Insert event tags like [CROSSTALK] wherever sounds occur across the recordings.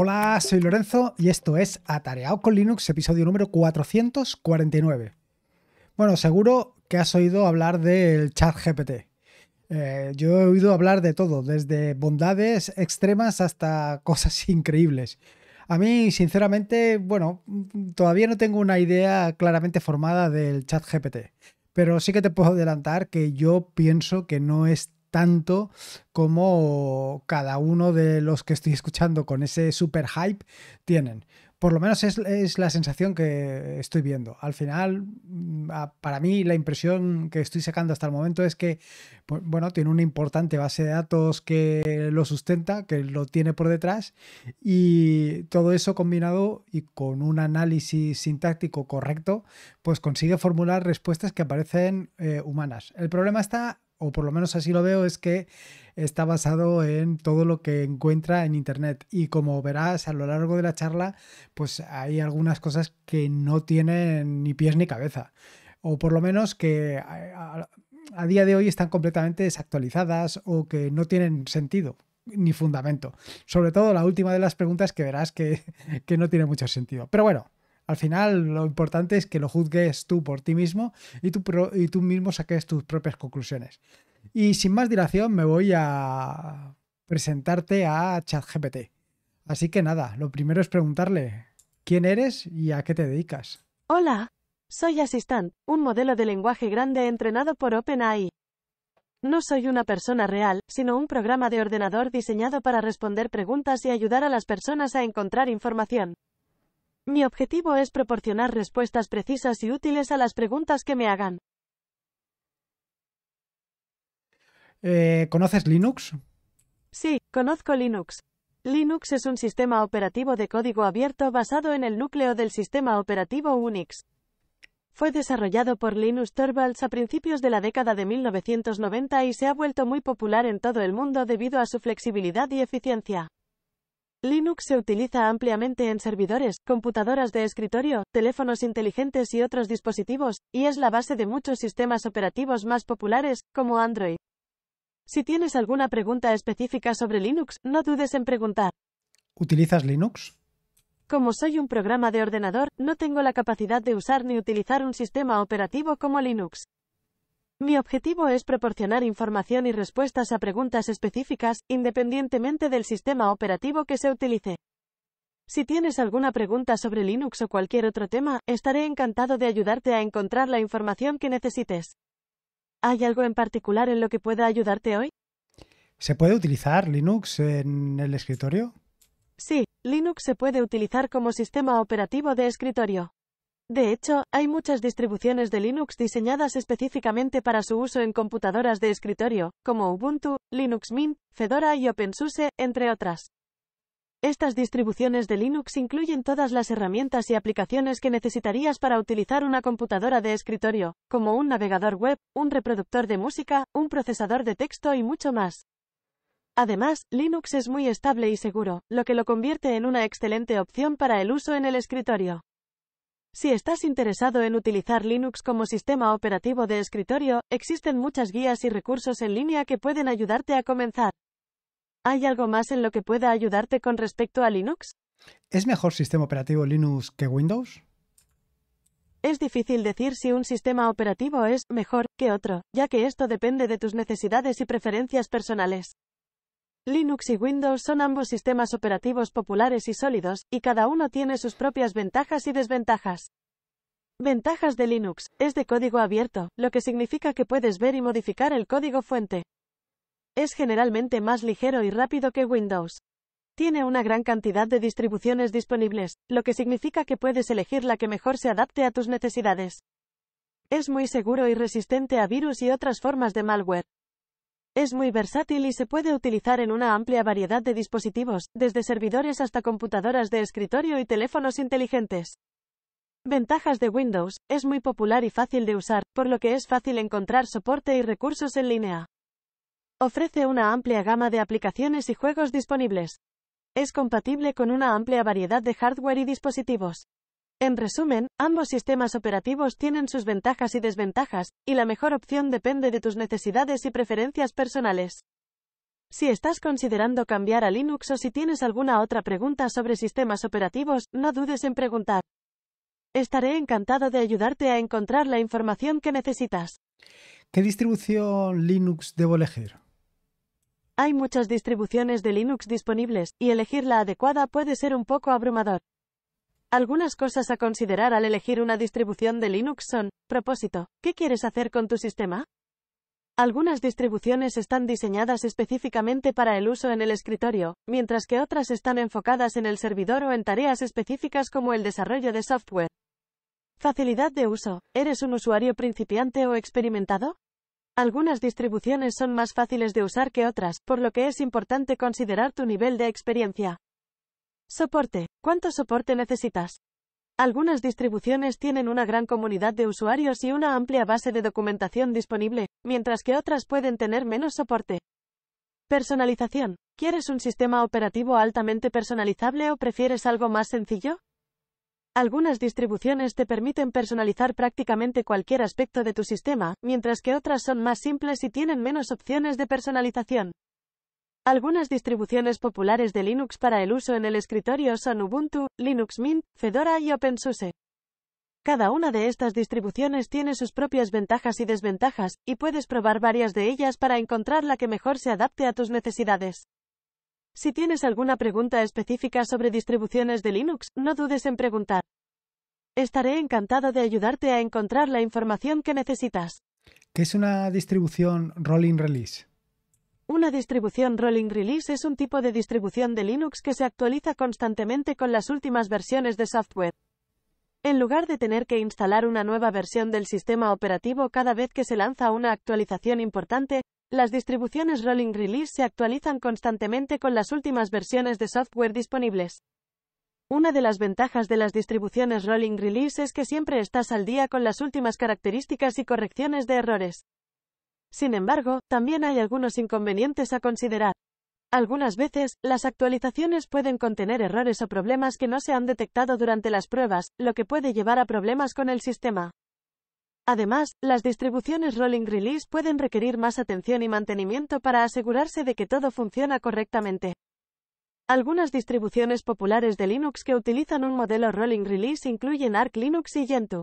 Hola, soy Lorenzo y esto es Atareado con Linux, episodio número 449. Bueno, seguro que has oído hablar del chat GPT. Eh, yo he oído hablar de todo, desde bondades extremas hasta [LAUGHS] cosas increíbles. A mí, sinceramente, bueno, todavía no tengo una idea claramente formada del chat GPT, pero sí que te puedo adelantar que yo pienso que no es tanto como cada uno de los que estoy escuchando con ese super hype tienen. Por lo menos es, la sensación que estoy viendo. Al final, mm, para mí, la impresión que estoy sacando hasta el momento es que, bueno, tiene una importante base de datos que lo sustenta, que lo tiene por detrás, y todo eso combinado y con un análisis sintáctico correcto, pues consigue formular respuestas que aparecen eh, humanas. El problema está o por lo menos así lo veo, es que está basado en todo lo que encuentra en Internet. Y como verás a lo largo de la charla, pues hay algunas cosas que no tienen ni pies ni cabeza. O por lo menos que a, día de hoy están completamente desactualizadas o que no tienen sentido ni fundamento. Sobre todo la última de las preguntas que verás que [LAUGHS] no tiene mucho sentido. Pero bueno, al final, lo importante es que lo juzgues tú por ti mismo y tú, mismo saques tus propias conclusiones. Y sin más dilación, me voy a presentarte a ChatGPT. Así que nada, lo primero es preguntarle quién eres y a qué te dedicas. Hola, soy Assistant, un modelo de lenguaje grande entrenado por OpenAI. No soy una persona real, sino un programa de ordenador diseñado para responder preguntas y ayudar a las personas a encontrar información. Mi objetivo es proporcionar respuestas precisas y útiles a las preguntas que me hagan. Eh, ¿Conoces Linux? Sí, conozco Linux. Linux es un sistema operativo de código abierto basado en el núcleo del sistema operativo Unix. Fue desarrollado por Linus Torvalds a principios de la década de 1990 y se ha vuelto muy popular en todo el mundo debido a su flexibilidad y eficiencia. Linux se utiliza ampliamente en servidores, computadoras de escritorio, teléfonos inteligentes y otros dispositivos, y es la base de muchos sistemas operativos más populares, como Android. Si tienes alguna pregunta específica sobre Linux, no dudes en preguntar. ¿Utilizas Linux? Como soy un programa de ordenador, no tengo la capacidad de usar ni utilizar un sistema operativo como Linux. Mi objetivo es proporcionar información y respuestas a preguntas específicas, independientemente del sistema operativo que se utilice. Si tienes alguna pregunta sobre Linux o cualquier otro tema, estaré encantado de ayudarte a encontrar la información que necesites. ¿Hay algo en particular en lo que pueda ayudarte hoy? ¿Se puede utilizar Linux en el escritorio? Sí, Linux se puede utilizar como sistema operativo de escritorio. De hecho, hay muchas distribuciones de Linux diseñadas específicamente para su uso en computadoras de escritorio, como Ubuntu, Linux Mint, Fedora y OpenSUSE, entre otras. Estas distribuciones de Linux incluyen todas las herramientas y aplicaciones que necesitarías para utilizar una computadora de escritorio, como un navegador web, un reproductor de música, un procesador de texto y mucho más. Además, Linux es muy estable y seguro, lo que lo convierte en una excelente opción para el uso en el escritorio. Si estás interesado en utilizar Linux como sistema operativo de escritorio, existen muchas guías y recursos en línea que pueden ayudarte a comenzar. ¿Hay algo más en lo que pueda ayudarte con respecto a Linux? ¿Es mejor sistema operativo Linux que Windows? Es difícil decir si un sistema operativo es mejor que otro, ya que esto depende de tus necesidades y preferencias personales. Linux y Windows son ambos sistemas operativos populares y sólidos, y cada uno tiene sus propias ventajas y desventajas. Ventajas de Linux. Es de código abierto, lo que significa que puedes ver y modificar el código fuente. Es generalmente más ligero y rápido que Windows. Tiene una gran cantidad de distribuciones disponibles, lo que significa que puedes elegir la que mejor se adapte a tus necesidades. Es muy seguro y resistente a virus y otras formas de malware. Es muy versátil y se puede utilizar en una amplia variedad de dispositivos, desde servidores hasta computadoras de escritorio y teléfonos inteligentes. Ventajas de Windows, es muy popular y fácil de usar, por lo que es fácil encontrar soporte y recursos en línea. Ofrece una amplia gama de aplicaciones y juegos disponibles. Es compatible con una amplia variedad de hardware y dispositivos. En resumen, ambos sistemas operativos tienen sus ventajas y desventajas, y la mejor opción depende de tus necesidades y preferencias personales. Si estás considerando cambiar a Linux o si tienes alguna otra pregunta sobre sistemas operativos, no dudes en preguntar. Estaré encantado de ayudarte a encontrar la información que necesitas. ¿Qué distribución Linux debo elegir? Hay muchas distribuciones de Linux disponibles, y elegir la adecuada puede ser un poco abrumador. Algunas cosas a considerar al elegir una distribución de Linux son, propósito, ¿qué quieres hacer con tu sistema? Algunas distribuciones están diseñadas específicamente para el uso en el escritorio, mientras que otras están enfocadas en el servidor o en tareas específicas como el desarrollo de software. Facilidad de uso. ¿Eres un usuario principiante o experimentado? Algunas distribuciones son más fáciles de usar que otras, por lo que es importante considerar tu nivel de experiencia. Soporte. ¿Cuánto soporte necesitas? Algunas distribuciones tienen una gran comunidad de usuarios y una amplia base de documentación disponible, mientras que otras pueden tener menos soporte. Personalización. ¿Quieres un sistema operativo altamente personalizable o prefieres algo más sencillo? Algunas distribuciones te permiten personalizar prácticamente cualquier aspecto de tu sistema, mientras que otras son más simples y tienen menos opciones de personalización. Algunas distribuciones populares de Linux para el uso en el escritorio son Ubuntu, Linux Mint, Fedora y OpenSUSE. Cada una de estas distribuciones tiene sus propias ventajas y desventajas, y puedes probar varias de ellas para encontrar la que mejor se adapte a tus necesidades. Si tienes alguna pregunta específica sobre distribuciones de Linux, no dudes en preguntar. Estaré encantado de ayudarte a encontrar la información que necesitas. ¿Qué es una distribución Rolling Release? Una distribución Rolling Release es un tipo de distribución de Linux que se actualiza constantemente con las últimas versiones de software. En lugar de tener que instalar una nueva versión del sistema operativo cada vez que se lanza una actualización importante, las distribuciones Rolling Release se actualizan constantemente con las últimas versiones de software disponibles. Una de las ventajas de las distribuciones Rolling Release es que siempre estás al día con las últimas características y correcciones de errores. Sin embargo, también hay algunos inconvenientes a considerar. Algunas veces, las actualizaciones pueden contener errores o problemas que no se han detectado durante las pruebas, lo que puede llevar a problemas con el sistema. Además, las distribuciones Rolling Release pueden requerir más atención y mantenimiento para asegurarse de que todo funciona correctamente. Algunas distribuciones populares de Linux que utilizan un modelo Rolling Release incluyen Arc Linux y Gentoo.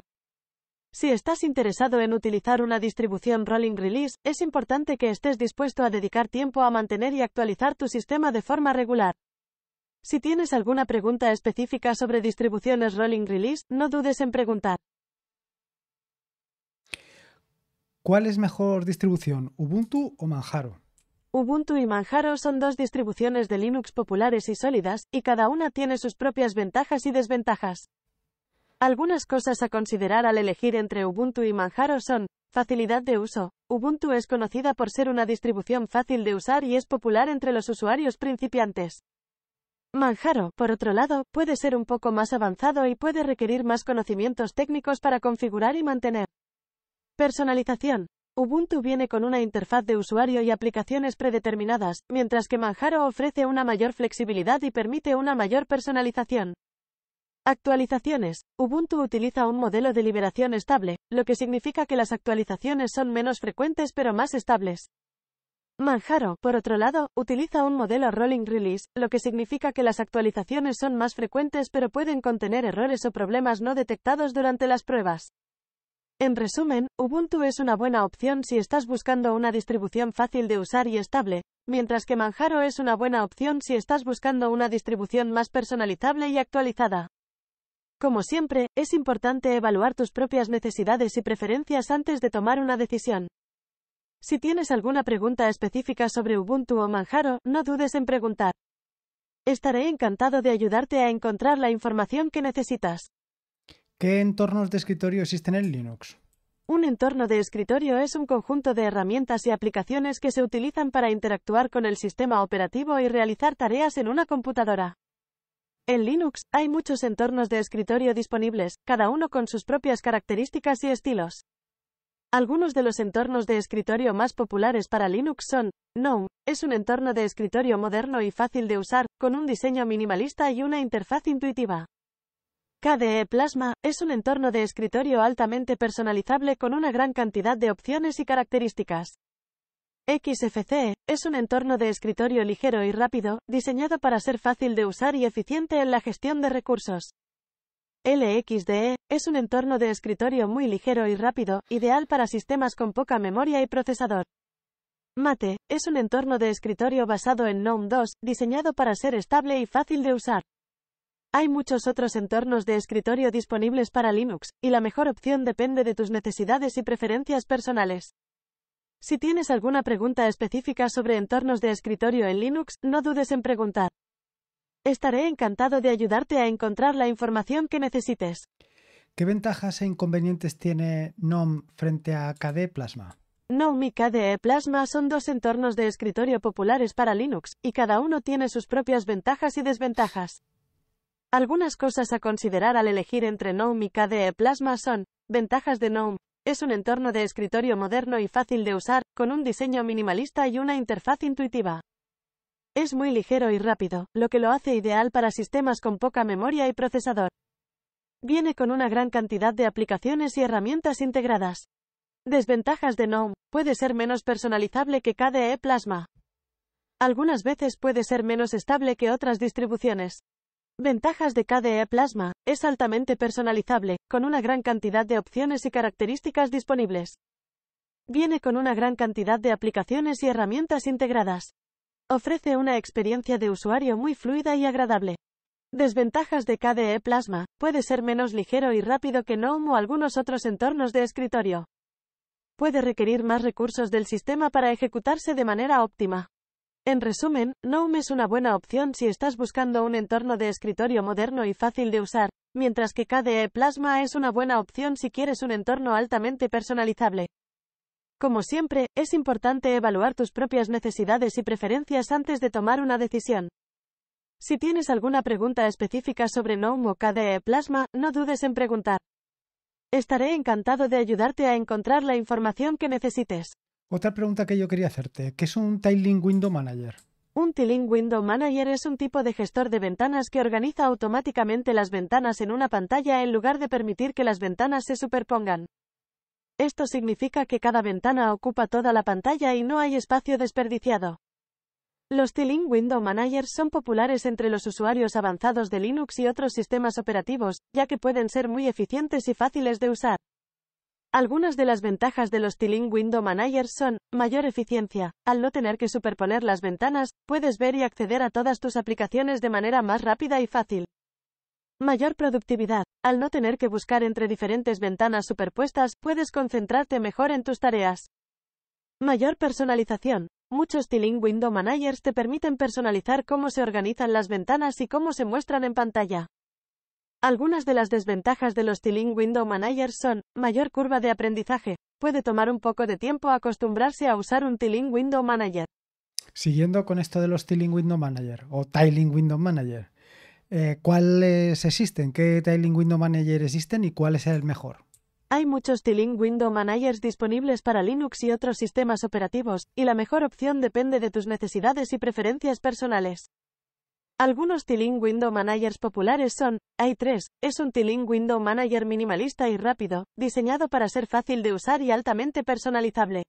Si estás interesado en utilizar una distribución Rolling Release, es importante que estés dispuesto a dedicar tiempo a mantener y actualizar tu sistema de forma regular. Si tienes alguna pregunta específica sobre distribuciones Rolling Release, no dudes en preguntar. ¿Cuál es mejor distribución, Ubuntu o Manjaro? Ubuntu y Manjaro son dos distribuciones de Linux populares y sólidas, y cada una tiene sus propias ventajas y desventajas. Algunas cosas a considerar al elegir entre Ubuntu y Manjaro son, facilidad de uso. Ubuntu es conocida por ser una distribución fácil de usar y es popular entre los usuarios principiantes. Manjaro, por otro lado, puede ser un poco más avanzado y puede requerir más conocimientos técnicos para configurar y mantener. Personalización. Ubuntu viene con una interfaz de usuario y aplicaciones predeterminadas, mientras que Manjaro ofrece una mayor flexibilidad y permite una mayor personalización. Actualizaciones. Ubuntu utiliza un modelo de liberación estable, lo que significa que las actualizaciones son menos frecuentes pero más estables. Manjaro, por otro lado, utiliza un modelo rolling release, lo que significa que las actualizaciones son más frecuentes pero pueden contener errores o problemas no detectados durante las pruebas. En resumen, Ubuntu es una buena opción si estás buscando una distribución fácil de usar y estable, mientras que Manjaro es una buena opción si estás buscando una distribución más personalizable y actualizada. Como siempre, es importante evaluar tus propias necesidades y preferencias antes de tomar una decisión. Si tienes alguna pregunta específica sobre Ubuntu o Manjaro, no dudes en preguntar. Estaré encantado de ayudarte a encontrar la información que necesitas. ¿Qué entornos de escritorio existen en Linux? Un entorno de escritorio es un conjunto de herramientas y aplicaciones que se utilizan para interactuar con el sistema operativo y realizar tareas en una computadora. En Linux, hay muchos entornos de escritorio disponibles, cada uno con sus propias características y estilos. Algunos de los entornos de escritorio más populares para Linux son, GNOME, es un entorno de escritorio moderno y fácil de usar, con un diseño minimalista y una interfaz intuitiva. KDE Plasma, es un entorno de escritorio altamente personalizable con una gran cantidad de opciones y características. XFC es un entorno de escritorio ligero y rápido, diseñado para ser fácil de usar y eficiente en la gestión de recursos. LXDE es un entorno de escritorio muy ligero y rápido, ideal para sistemas con poca memoria y procesador. Mate es un entorno de escritorio basado en GNOME 2, diseñado para ser estable y fácil de usar. Hay muchos otros entornos de escritorio disponibles para Linux, y la mejor opción depende de tus necesidades y preferencias personales. Si tienes alguna pregunta específica sobre entornos de escritorio en Linux, no dudes en preguntar. Estaré encantado de ayudarte a encontrar la información que necesites. ¿Qué ventajas e inconvenientes tiene GNOME frente a KDE Plasma? GNOME y KDE Plasma son dos entornos de escritorio populares para Linux, y cada uno tiene sus propias ventajas y desventajas. Algunas cosas a considerar al elegir entre GNOME y KDE Plasma son, ventajas de GNOME, es un entorno de escritorio moderno y fácil de usar, con un diseño minimalista y una interfaz intuitiva. Es muy ligero y rápido, lo que lo hace ideal para sistemas con poca memoria y procesador. Viene con una gran cantidad de aplicaciones y herramientas integradas. Desventajas de GNOME. Puede ser menos personalizable que KDE Plasma. Algunas veces puede ser menos estable que otras distribuciones. Ventajas de KDE Plasma. Es altamente personalizable, con una gran cantidad de opciones y características disponibles. Viene con una gran cantidad de aplicaciones y herramientas integradas. Ofrece una experiencia de usuario muy fluida y agradable. Desventajas de KDE Plasma. Puede ser menos ligero y rápido que GNOME o algunos otros entornos de escritorio. Puede requerir más recursos del sistema para ejecutarse de manera óptima. En resumen, GNOME es una buena opción si estás buscando un entorno de escritorio moderno y fácil de usar, mientras que KDE Plasma es una buena opción si quieres un entorno altamente personalizable. Como siempre, es importante evaluar tus propias necesidades y preferencias antes de tomar una decisión. Si tienes alguna pregunta específica sobre GNOME o KDE Plasma, no dudes en preguntar. Estaré encantado de ayudarte a encontrar la información que necesites. Otra pregunta que yo quería hacerte, ¿qué es un Tiling Window Manager? Un Tiling Window Manager es un tipo de gestor de ventanas que organiza automáticamente las ventanas en una pantalla en lugar de permitir que las ventanas se superpongan. Esto significa que cada ventana ocupa toda la pantalla y no hay espacio desperdiciado. Los Tiling Window Managers son populares entre los usuarios avanzados de Linux y otros sistemas operativos, ya que pueden ser muy eficientes y fáciles de usar. Algunas de las ventajas de los Tiling Window Managers son, mayor eficiencia. Al no tener que superponer las ventanas, puedes ver y acceder a todas tus aplicaciones de manera más rápida y fácil. Mayor productividad. Al no tener que buscar entre diferentes ventanas superpuestas, puedes concentrarte mejor en tus tareas. Mayor personalización. Muchos Tiling Window Managers te permiten personalizar cómo se organizan las ventanas y cómo se muestran en pantalla. Algunas de las desventajas de los Tiling Window Manager son, mayor curva de aprendizaje, puede tomar un poco de tiempo acostumbrarse a usar un Tiling Window Manager. Siguiendo con esto de los Tiling Window Manager o Tiling Window Manager, eh, ¿cuáles existen? ¿Qué Tiling Window Manager existen y cuál es el mejor? Hay muchos Tiling Window Managers disponibles para Linux y otros sistemas operativos, y la mejor opción depende de tus necesidades y preferencias personales. Algunos Tiling Window Managers populares son, I3, es un Tiling Window Manager minimalista y rápido, diseñado para ser fácil de usar y altamente personalizable.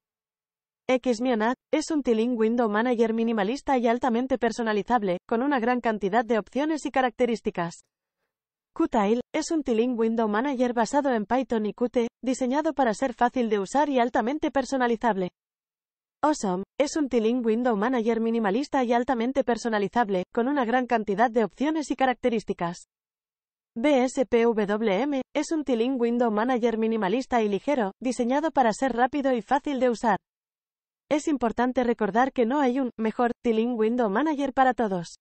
XMonad es un Tiling Window Manager minimalista y altamente personalizable, con una gran cantidad de opciones y características. Qtile es un Tiling Window Manager basado en Python y Qt, diseñado para ser fácil de usar y altamente personalizable. Awesome es un tiling Window Manager minimalista y altamente personalizable, con una gran cantidad de opciones y características. BSPWM es un tiling Window Manager minimalista y ligero, diseñado para ser rápido y fácil de usar. Es importante recordar que no hay un mejor tiling Window Manager para todos.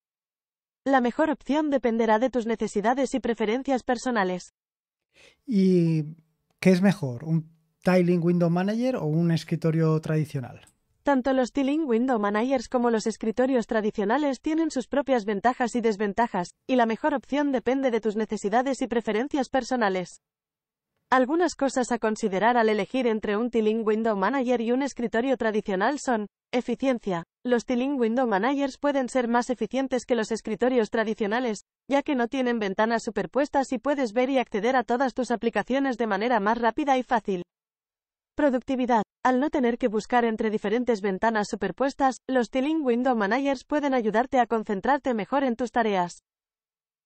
La mejor opción dependerá de tus necesidades y preferencias personales. ¿Y qué es mejor, un Tiling Window Manager o un escritorio tradicional? Tanto los tiling Window Managers como los escritorios tradicionales tienen sus propias ventajas y desventajas, y la mejor opción depende de tus necesidades y preferencias personales. Algunas cosas a considerar al elegir entre un tiling Window Manager y un escritorio tradicional son, eficiencia. Los tiling Window Managers pueden ser más eficientes que los escritorios tradicionales, ya que no tienen ventanas superpuestas y puedes ver y acceder a todas tus aplicaciones de manera más rápida y fácil. Productividad. Al no tener que buscar entre diferentes ventanas superpuestas, los Tiling Window Managers pueden ayudarte a concentrarte mejor en tus tareas.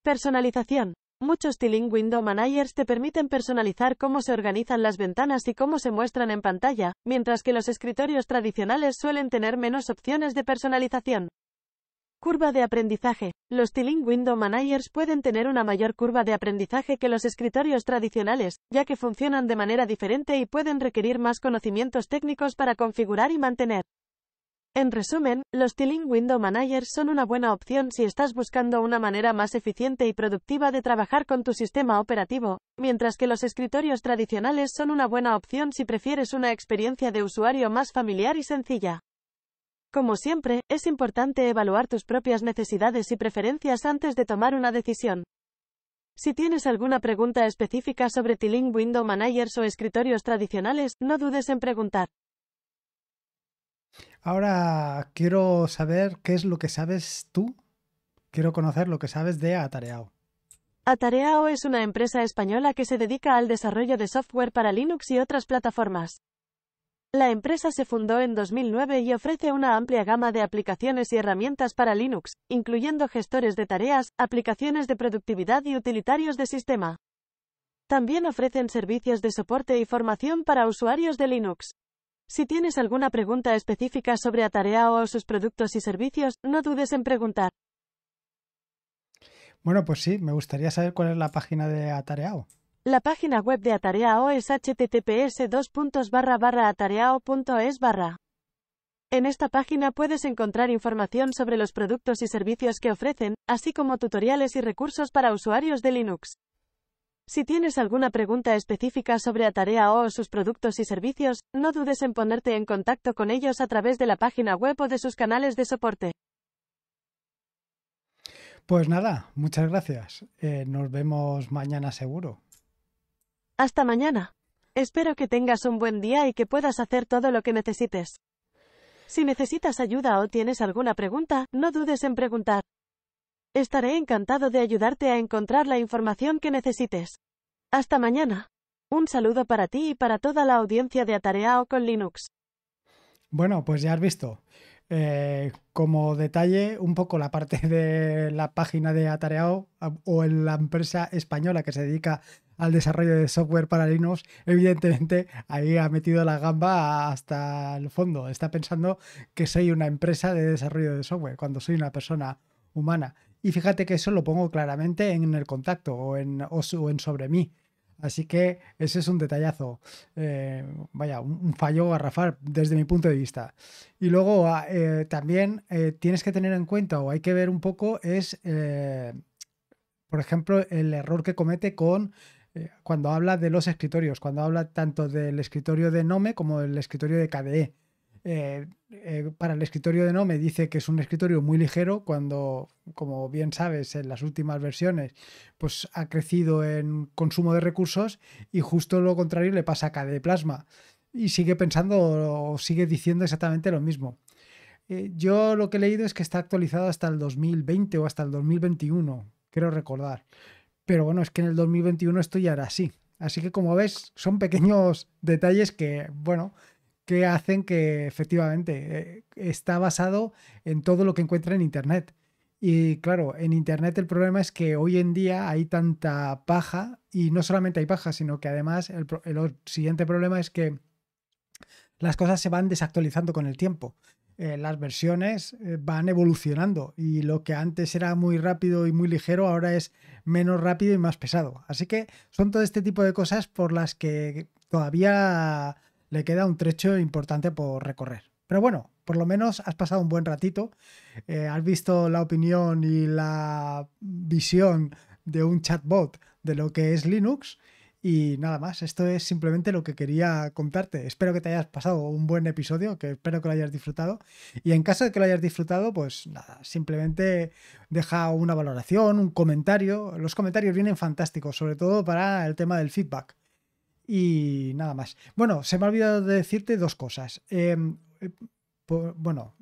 Personalización. Muchos Tiling Window Managers te permiten personalizar cómo se organizan las ventanas y cómo se muestran en pantalla, mientras que los escritorios tradicionales suelen tener menos opciones de personalización. Curva de aprendizaje. Los Tiling Window Managers pueden tener una mayor curva de aprendizaje que los escritorios tradicionales, ya que funcionan de manera diferente y pueden requerir más conocimientos técnicos para configurar y mantener. En resumen, los Tiling Window Managers son una buena opción si estás buscando una manera más eficiente y productiva de trabajar con tu sistema operativo, mientras que los escritorios tradicionales son una buena opción si prefieres una experiencia de usuario más familiar y sencilla. Como siempre, es importante evaluar tus propias necesidades y preferencias antes de tomar una decisión. Si tienes alguna pregunta específica sobre Tiling Window Managers o escritorios tradicionales, no dudes en preguntar. Ahora quiero saber qué es lo que sabes tú. Quiero conocer lo que sabes de Atareao. Atareao es una empresa española que se dedica al desarrollo de software para Linux y otras plataformas. La empresa se fundó en 2009 y ofrece una amplia gama de aplicaciones y herramientas para Linux, incluyendo gestores de tareas, aplicaciones de productividad y utilitarios de sistema. También ofrecen servicios de soporte y formación para usuarios de Linux. Si tienes alguna pregunta específica sobre Atareao o sus productos y servicios, no dudes en preguntar. Bueno, pues sí, me gustaría saber cuál es la página de Atareao. La página web de Atareao es https://atareao.es. En esta página puedes encontrar información sobre los productos y servicios que ofrecen, así como tutoriales y recursos para usuarios de Linux. Si tienes alguna pregunta específica sobre Atareao o sus productos y servicios, no dudes en ponerte en contacto con ellos a través de la página web o de sus canales de soporte. Pues nada, muchas gracias. Eh, nos vemos mañana seguro. Hasta mañana. Espero que tengas un buen día y que puedas hacer todo lo que necesites. Si necesitas ayuda o tienes alguna pregunta, no dudes en preguntar. Estaré encantado de ayudarte a encontrar la información que necesites. Hasta mañana. Un saludo para ti y para toda la audiencia de Atareao con Linux. Bueno, pues ya has visto. Eh, como detalle, un poco la parte de la página de Atareao o en la empresa española que se dedica al desarrollo de software para Linux, evidentemente ahí ha metido la gamba hasta el fondo. Está pensando que soy una empresa de desarrollo de software cuando soy una persona humana. Y fíjate que eso lo pongo claramente en el contacto o en, en sobre mí. Así que ese es un detallazo, eh, vaya, un, fallo fallo garrafal desde mi punto de vista. Y luego ah, eh, también eh, tienes que tener en cuenta o hay que ver un poco es, por ejemplo, el error que comete con eh, cuando habla de los escritorios, cuando habla tanto del escritorio de Nome como del escritorio de KDE. Eh, eh, para el escritorio de Nome dice que es un escritorio muy ligero cuando, como bien sabes, en las últimas versiones pues ha crecido en consumo de recursos y justo lo contrario le pasa a KDE Plasma y sigue pensando o sigue diciendo exactamente lo mismo. yo lo que he leído es que está actualizado hasta el 2020 o hasta el 2021, quiero recordar. Pero bueno, es que en el 2021 esto ya era así. Así que como ves, son pequeños detalles que, bueno, que hacen que efectivamente eh, está basado en todo lo que encuentra en Internet. Y claro, en Internet el problema es que hoy en día hay tanta paja y no solamente hay paja, sino que además el, el siguiente problema es que las cosas se van desactualizando con el tiempo. Eh, las versiones eh, van evolucionando y lo que antes era muy rápido y muy ligero ahora es menos rápido y más pesado. Así que son todo este tipo de cosas por las que todavía le queda un trecho importante por recorrer. Pero bueno, por lo menos has pasado un buen ratito, eh, has visto la opinión y la visión de un chatbot de lo que es Linux y nada más, esto es simplemente lo que quería contarte. Espero que te hayas pasado un buen episodio, que espero que lo hayas disfrutado. Y en caso de que lo hayas disfrutado, pues nada, simplemente deja una valoración, un comentario. Los comentarios vienen fantásticos, sobre todo para el tema del feedback. Y nada más. Bueno, se me ha olvidado de decirte dos cosas. Em, eh, bueno,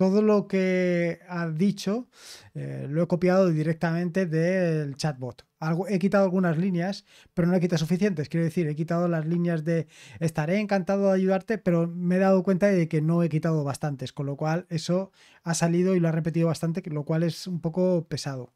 todo lo que ha dicho eh, lo he copiado directamente del chatbot. Algo, he quitado algunas líneas, pero no he quitado suficientes. Quiero decir, he quitado las líneas de estaré encantado de ayudarte, pero me he dado cuenta de que no he quitado bastantes, con lo cual eso ha salido y lo ha repetido bastante, lo cual es un poco pesado.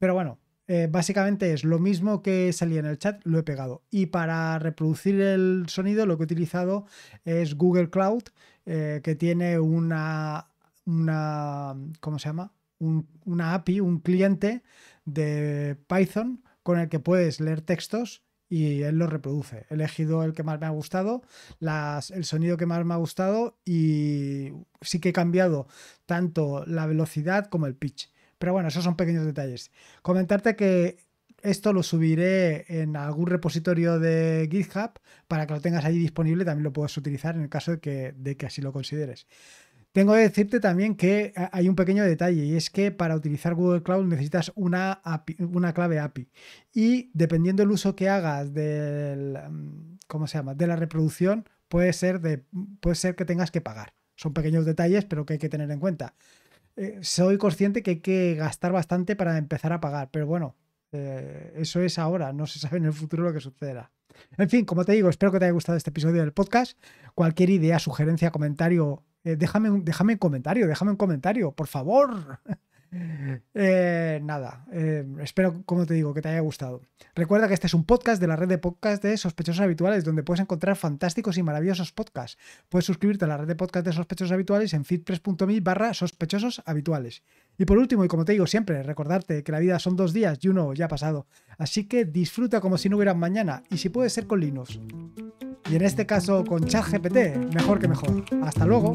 Pero bueno, eh, básicamente es lo mismo que salía en el chat, lo he pegado. Y para reproducir el sonido lo que he utilizado es Google Cloud, eh, que tiene una una, ¿cómo se llama? una API, un cliente de Python con el que puedes leer textos y él los reproduce. He elegido el que más me ha gustado, el sonido que más me ha gustado y sí que he cambiado tanto la velocidad como el pitch. Pero bueno, esos son pequeños detalles. Comentarte que esto lo subiré en algún repositorio de GitHub para que lo tengas allí disponible. También lo puedes utilizar en el caso de que así lo consideres. Tengo que decirte también que ah, hay un pequeño detalle y es que para utilizar Google Cloud necesitas una, una clave API y dependiendo del uso que hagas del, mm, ¿cómo se llama? de la reproducción puede ser, puede ser que tengas que pagar. Son pequeños detalles pero que hay que tener en cuenta. Eh, soy consciente que hay que gastar bastante para empezar a pagar, pero bueno, eh, eso es ahora, no se sabe en el futuro lo que sucederá. En fin, como te digo, espero que te haya gustado este episodio del podcast. Cualquier idea, sugerencia, comentario eh, déjame, déjame un comentario, déjame un comentario, por favor. Eh, nada, eh, espero, como te digo, que te haya gustado. Recuerda que este es un podcast de la red de podcasts de sospechosos habituales, donde puedes encontrar fantásticos y maravillosos podcasts. Puedes suscribirte a la red de podcasts de sospechosos habituales en fitpress.me barra sospechosos habituales. Y por último, y como te digo siempre, recordarte que la vida son dos días y uno ya ha pasado. Así que disfruta como si no hubiera mañana y si puede ser con Linux. Y en este caso con ChatGPT, mejor que mejor. Hasta luego.